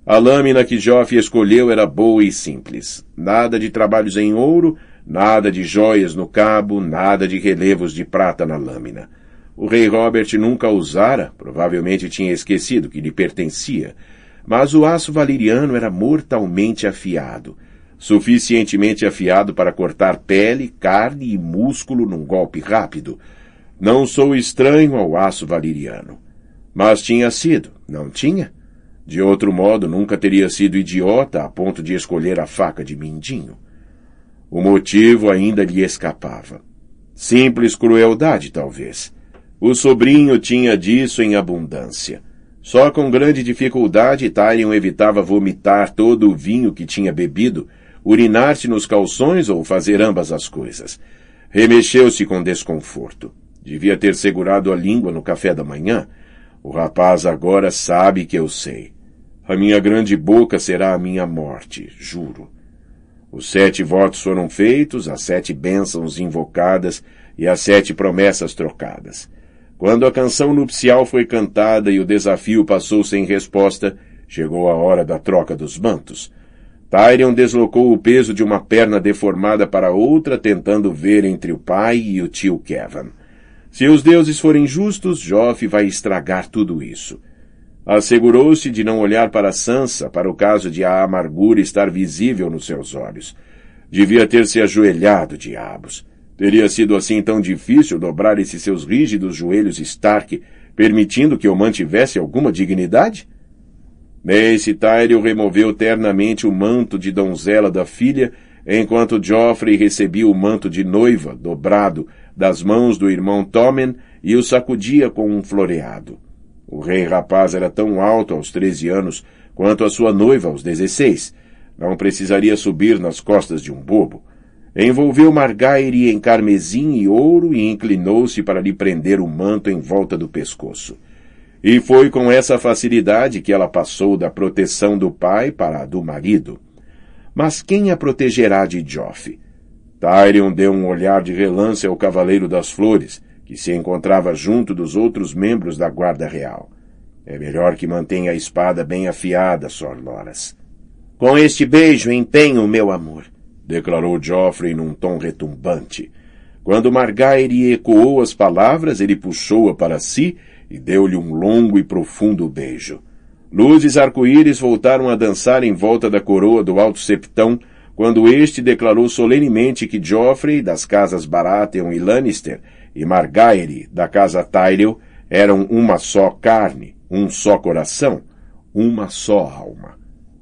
A lâmina que Joffre escolheu era boa e simples. Nada de trabalhos em ouro, nada de joias no cabo, nada de relevos de prata na lâmina. O rei Robert nunca usara, provavelmente tinha esquecido que lhe pertencia, mas o aço valeriano era mortalmente afiado, suficientemente afiado para cortar pele, carne e músculo num golpe rápido. Não sou estranho ao aço valeriano. Mas tinha sido, não tinha? De outro modo, nunca teria sido idiota a ponto de escolher a faca de mindinho. O motivo ainda lhe escapava. Simples crueldade, talvez. O sobrinho tinha disso em abundância. Só com grande dificuldade Tyrion evitava vomitar todo o vinho que tinha bebido, urinar-se nos calções ou fazer ambas as coisas. Remexeu-se com desconforto. Devia ter segurado a língua no café da manhã. O rapaz agora sabe que eu sei. A minha grande boca será a minha morte, juro. Os sete votos foram feitos, as sete bênçãos invocadas e as sete promessas trocadas. Quando a canção nupcial foi cantada e o desafio passou sem resposta, chegou a hora da troca dos mantos. Tyrion deslocou o peso de uma perna deformada para outra, tentando ver entre o pai e o tio Kevin. Se os deuses forem justos, Joff vai estragar tudo isso. Assegurou-se de não olhar para Sansa, para o caso de a amargura estar visível nos seus olhos. Devia ter se ajoelhado, diabos. Teria sido assim tão difícil dobrar esses seus rígidos joelhos Stark, permitindo que eu mantivesse alguma dignidade? Mace Tyrell removeu ternamente o manto de donzela da filha, enquanto Joffrey recebia o manto de noiva, dobrado, das mãos do irmão Tommen e o sacudia com um floreado. O rei rapaz era tão alto aos treze anos quanto a sua noiva aos dezesseis. Não precisaria subir nas costas de um bobo. Envolveu Margaire em carmesim e ouro e inclinou-se para lhe prender o manto em volta do pescoço. E foi com essa facilidade que ela passou da proteção do pai para a do marido. Mas quem a protegerá de Joffre? Tyrion deu um olhar de relance ao Cavaleiro das Flores, que se encontrava junto dos outros membros da Guarda Real. É melhor que mantenha a espada bem afiada, Sor Loras. Com este beijo empenho o meu amor declarou Joffrey num tom retumbante. Quando Margaery ecoou as palavras, ele puxou-a para si e deu-lhe um longo e profundo beijo. Luzes arco-íris voltaram a dançar em volta da coroa do alto septão, quando este declarou solenemente que Joffrey, das casas Baratheon e Lannister, e Margaery, da casa Tyrell, eram uma só carne, um só coração, uma só alma.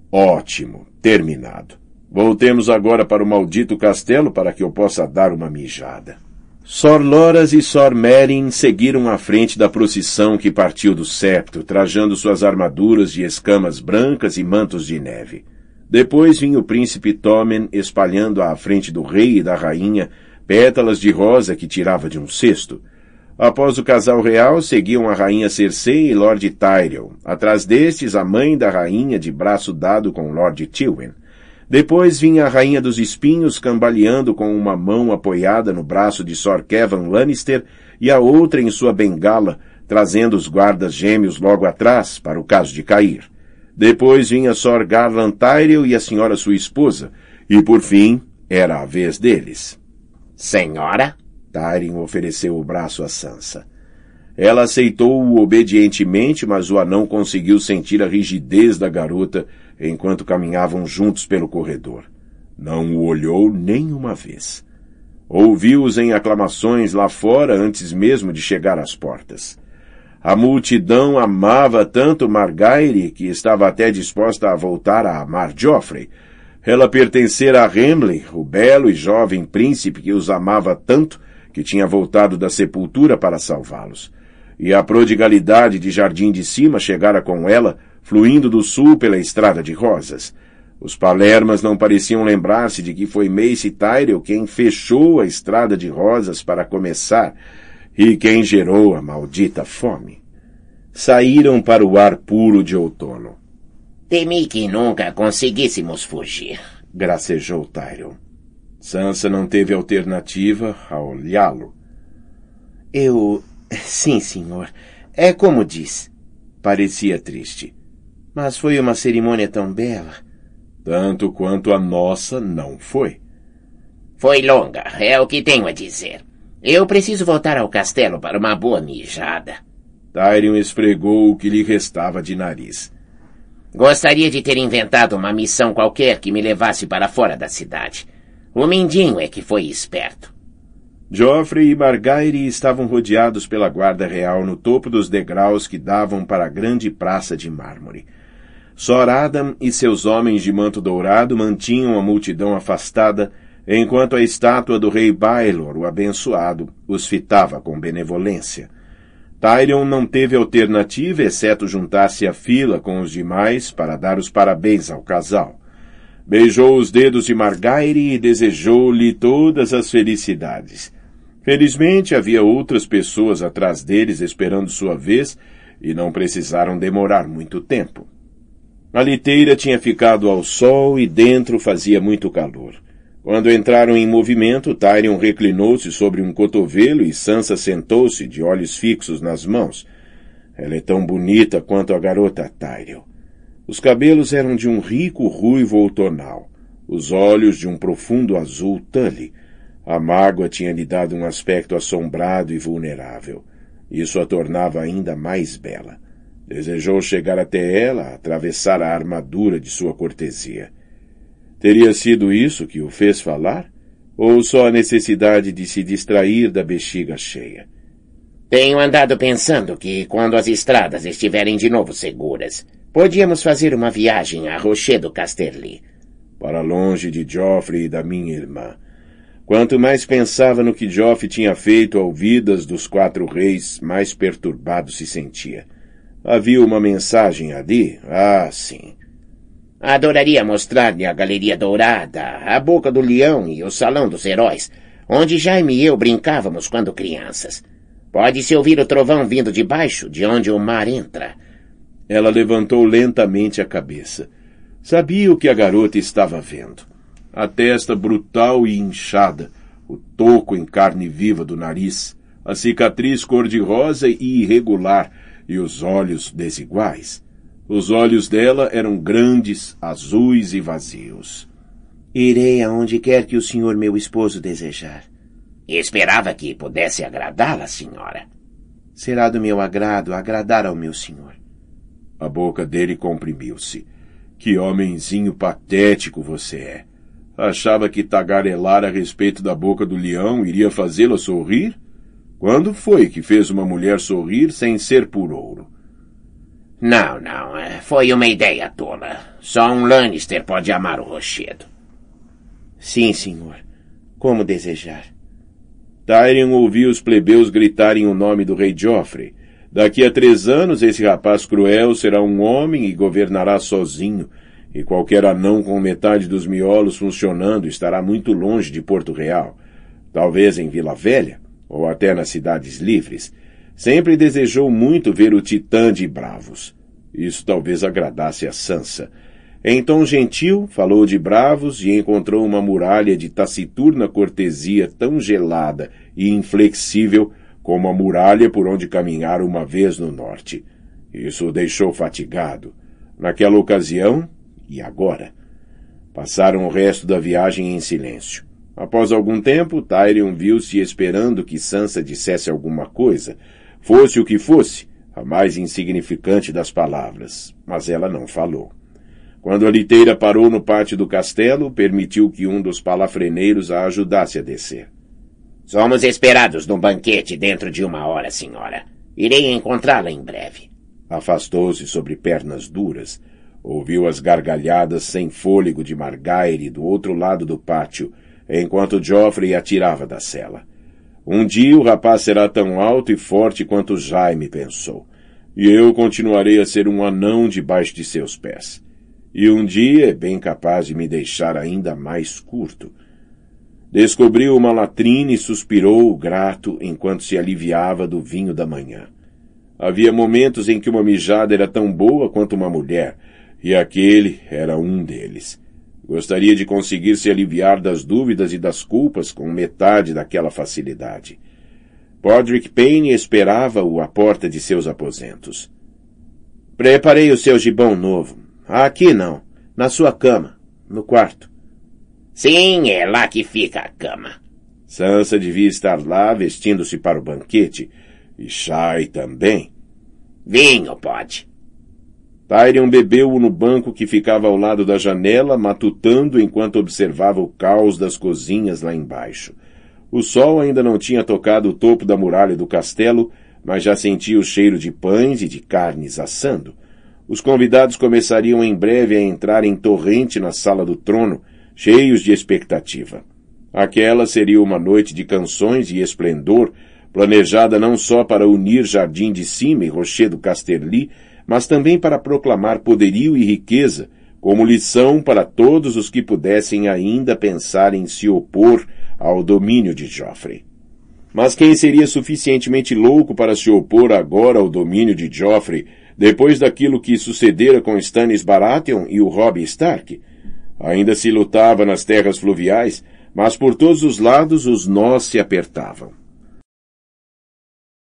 Ótimo, terminado. Voltemos agora para o maldito castelo para que eu possa dar uma mijada. Sor Loras e Sor Merin seguiram à frente da procissão que partiu do septo, trajando suas armaduras de escamas brancas e mantos de neve. Depois vinha o príncipe Tomen espalhando à frente do rei e da rainha pétalas de rosa que tirava de um cesto. Após o casal real, seguiam a rainha Cersei e Lord Tyrell. Atrás destes, a mãe da rainha de braço dado com Lord Tywin. Depois vinha a Rainha dos Espinhos cambaleando com uma mão apoiada no braço de Sor Kevin Lannister e a outra em sua bengala, trazendo os guardas gêmeos logo atrás, para o caso de cair. Depois vinha Sor Garland Tyrell e a senhora sua esposa, e por fim era a vez deles. Senhora? Tyrion ofereceu o braço a Sansa. Ela aceitou-o obedientemente, mas o anão conseguiu sentir a rigidez da garota enquanto caminhavam juntos pelo corredor. Não o olhou nem uma vez. Ouviu-os em aclamações lá fora antes mesmo de chegar às portas. A multidão amava tanto Margaire que estava até disposta a voltar a amar Geoffrey. Ela pertencera a Remley, o belo e jovem príncipe que os amava tanto que tinha voltado da sepultura para salvá-los. E a prodigalidade de Jardim de Cima chegara com ela fluindo do sul pela estrada de rosas. Os palermas não pareciam lembrar-se de que foi Mace Tyrell quem fechou a estrada de rosas para começar e quem gerou a maldita fome. Saíram para o ar puro de outono. Temi que nunca conseguíssemos fugir, gracejou Tyrell. Sansa não teve alternativa a olhá-lo. Eu. Sim, senhor. É como diz. Parecia triste. Mas foi uma cerimônia tão bela. Tanto quanto a nossa não foi. Foi longa, é o que tenho a dizer. Eu preciso voltar ao castelo para uma boa mijada. Tyrion esfregou o que lhe restava de nariz. Gostaria de ter inventado uma missão qualquer que me levasse para fora da cidade. O Mindinho é que foi esperto. Joffrey e Margaery estavam rodeados pela guarda real no topo dos degraus que davam para a grande praça de mármore. Soradam e seus homens de manto dourado mantinham a multidão afastada, enquanto a estátua do rei Baelor, o abençoado, os fitava com benevolência. Tyrion não teve alternativa exceto juntar-se à fila com os demais para dar os parabéns ao casal. Beijou os dedos de Margaire e desejou-lhe todas as felicidades. Felizmente havia outras pessoas atrás deles esperando sua vez e não precisaram demorar muito tempo. A liteira tinha ficado ao sol e dentro fazia muito calor. Quando entraram em movimento, Tyrion reclinou-se sobre um cotovelo e Sansa sentou-se de olhos fixos nas mãos. Ela é tão bonita quanto a garota Tyrion. Os cabelos eram de um rico ruivo outonal, os olhos de um profundo azul tule. A mágoa tinha lhe dado um aspecto assombrado e vulnerável. Isso a tornava ainda mais bela. Desejou chegar até ela, atravessar a armadura de sua cortesia. Teria sido isso que o fez falar? Ou só a necessidade de se distrair da bexiga cheia? Tenho andado pensando que, quando as estradas estiverem de novo seguras, podíamos fazer uma viagem a do Casterly. Para longe de Geoffrey e da minha irmã. Quanto mais pensava no que Geoffrey tinha feito ao vidas dos quatro reis, mais perturbado se sentia. Havia uma mensagem ali? Ah, sim. Adoraria mostrar-lhe a Galeria Dourada, a Boca do Leão e o Salão dos Heróis, onde Jaime e eu brincávamos quando crianças. Pode-se ouvir o trovão vindo de baixo, de onde o mar entra. Ela levantou lentamente a cabeça. Sabia o que a garota estava vendo. A testa brutal e inchada, o toco em carne viva do nariz, a cicatriz cor-de-rosa e irregular, e os olhos desiguais. Os olhos dela eram grandes, azuis e vazios. Irei aonde quer que o senhor meu esposo desejar. Esperava que pudesse agradá-la, senhora. Será do meu agrado agradar ao meu senhor. A boca dele comprimiu-se. Que homenzinho patético você é. Achava que tagarelar a respeito da boca do leão iria fazê-la sorrir? Quando foi que fez uma mulher sorrir sem ser por ouro? Não, não. É, foi uma ideia tola. Só um Lannister pode amar o rochedo. Sim, senhor. Como desejar. Tyrion ouviu os plebeus gritarem o nome do rei Joffrey. Daqui a três anos esse rapaz cruel será um homem e governará sozinho, e qualquer anão com metade dos miolos funcionando estará muito longe de Porto Real. Talvez em Vila Velha ou até nas cidades livres, sempre desejou muito ver o Titã de Bravos. Isso talvez agradasse a Sansa. Em tom gentil, falou de Bravos e encontrou uma muralha de taciturna cortesia tão gelada e inflexível como a muralha por onde caminhara uma vez no norte. Isso o deixou fatigado. Naquela ocasião e agora. Passaram o resto da viagem em silêncio. Após algum tempo, Tyrion viu-se esperando que Sansa dissesse alguma coisa, fosse o que fosse, a mais insignificante das palavras, mas ela não falou. Quando a liteira parou no pátio do castelo, permitiu que um dos palafreneiros a ajudasse a descer. Somos esperados num banquete dentro de uma hora, senhora. Irei encontrá-la em breve. Afastou-se sobre pernas duras. Ouviu as gargalhadas sem fôlego de Margaire do outro lado do pátio enquanto Joffrey atirava da cela. Um dia o rapaz será tão alto e forte quanto Jaime pensou, e eu continuarei a ser um anão debaixo de seus pés. E um dia é bem capaz de me deixar ainda mais curto. Descobriu uma latrina e suspirou grato enquanto se aliviava do vinho da manhã. Havia momentos em que uma mijada era tão boa quanto uma mulher, e aquele era um deles. Gostaria de conseguir se aliviar das dúvidas e das culpas com metade daquela facilidade. Podrick Payne esperava-o à porta de seus aposentos. Preparei o seu gibão novo. Aqui não. Na sua cama. No quarto. Sim, é lá que fica a cama. Sansa devia estar lá vestindo-se para o banquete. E Shai também. Vinho, pode. Tyrion bebeu-o no banco que ficava ao lado da janela, matutando enquanto observava o caos das cozinhas lá embaixo. O sol ainda não tinha tocado o topo da muralha do castelo, mas já sentia o cheiro de pães e de carnes assando. Os convidados começariam em breve a entrar em torrente na sala do trono, cheios de expectativa. Aquela seria uma noite de canções e esplendor, planejada não só para unir Jardim de Cima e Rochedo Casterly, mas também para proclamar poderio e riqueza, como lição para todos os que pudessem ainda pensar em se opor ao domínio de Joffrey. Mas quem seria suficientemente louco para se opor agora ao domínio de Joffrey, depois daquilo que sucedera com Stannis Baratheon e o Robb Stark? Ainda se lutava nas terras fluviais, mas por todos os lados os nós se apertavam.